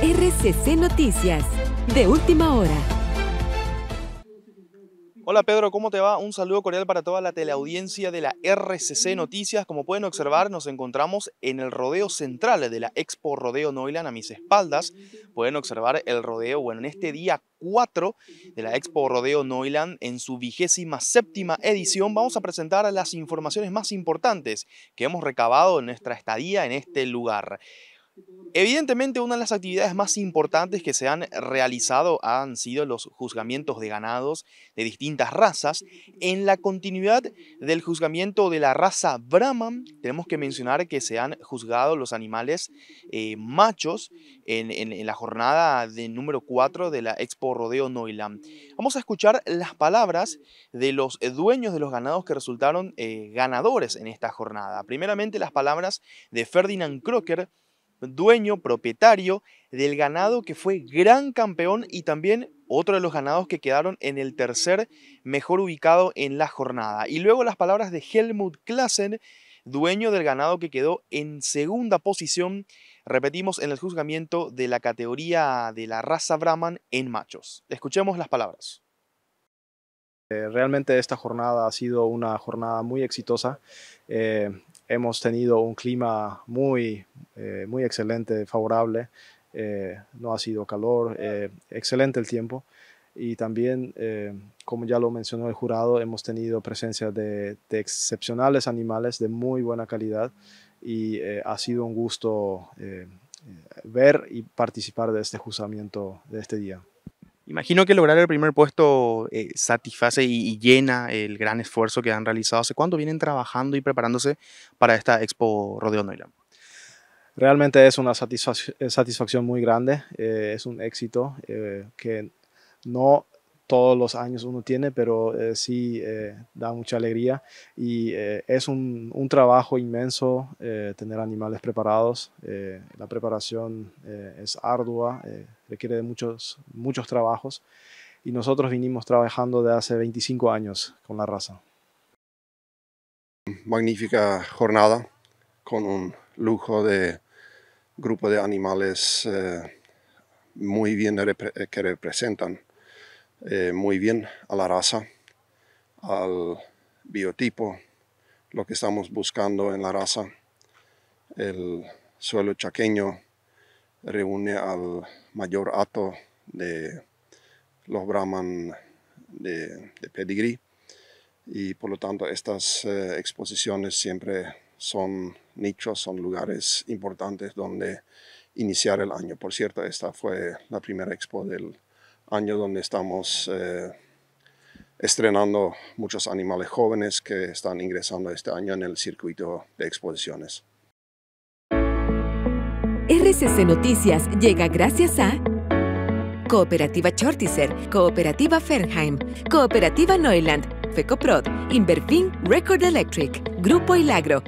RCC Noticias, de última hora. Hola Pedro, ¿cómo te va? Un saludo cordial para toda la teleaudiencia de la RCC Noticias. Como pueden observar, nos encontramos en el rodeo central de la Expo Rodeo Noilan a mis espaldas. Pueden observar el rodeo, bueno, en este día 4 de la Expo Rodeo Noiland en su vigésima séptima edición vamos a presentar las informaciones más importantes que hemos recabado en nuestra estadía en este lugar. Evidentemente, una de las actividades más importantes que se han realizado han sido los juzgamientos de ganados de distintas razas. En la continuidad del juzgamiento de la raza Brahman, tenemos que mencionar que se han juzgado los animales eh, machos en, la jornada de número 4 de la Expo Rodeo Noilam. Vamos a escuchar las palabras de los dueños de los ganados que resultaron eh, ganadores en esta jornada. Primeramente, las palabras de Ferdinand Crocker, dueño, propietario del ganado que fue mm. gran campeón y también otro de los ganados que quedaron en el tercer mejor ubicado en la jornada. Y luego las palabras de Helmut Klassen, dueño del ganado que quedó en segunda posición, repetimos, en el juzgamiento de la categoría de la raza Brahman en machos. Escuchemos las palabras. Eh, realmente esta jornada ha sido una jornada muy exitosa. Eh, hemos tenido un clima muy, eh, muy excelente, favorable. no ha sido calor, excelente el tiempo. Y también, como ya lo mencionó el jurado, hemos tenido presencia de, de excepcionales animales de muy buena calidad y ha sido un gusto ver y participar de este juzgamiento de este día. Imagino que lograr el primer puesto eh, satisface y, llena el gran esfuerzo que han realizado. ¿Hace cuánto vienen trabajando y preparándose para esta Expo Rodeo Neuland? Realmente es una eh, satisfacción muy grande, eh, es un éxito que no todos los años uno tiene, pero eh, sí eh, da mucha alegría y eh, es un, trabajo inmenso tener animales preparados. la preparación es ardua, requiere de muchos, muchos trabajos y nosotros vinimos trabajando de hace 25 años con la raza. Magnífica jornada con un lujo de grupo de animales muy bien que representan eh, muy bien a la raza, al biotipo, lo que estamos buscando en la raza. El suelo chaqueño reúne al mayor hato de los brahman de, Pedigree y por lo tanto estas eh, exposiciones siempre son nichos, son lugares importantes donde iniciar el año. Por cierto, esta fue la primera expo del año donde estamos eh, estrenando muchos animales jóvenes que están ingresando este año en el circuito de exposiciones. RCC Noticias llega gracias a Cooperativa Chortiser, Cooperativa Fernheim, Cooperativa Neuland, FECOPROD, Inverfin Record Electric, Grupo Ilagro,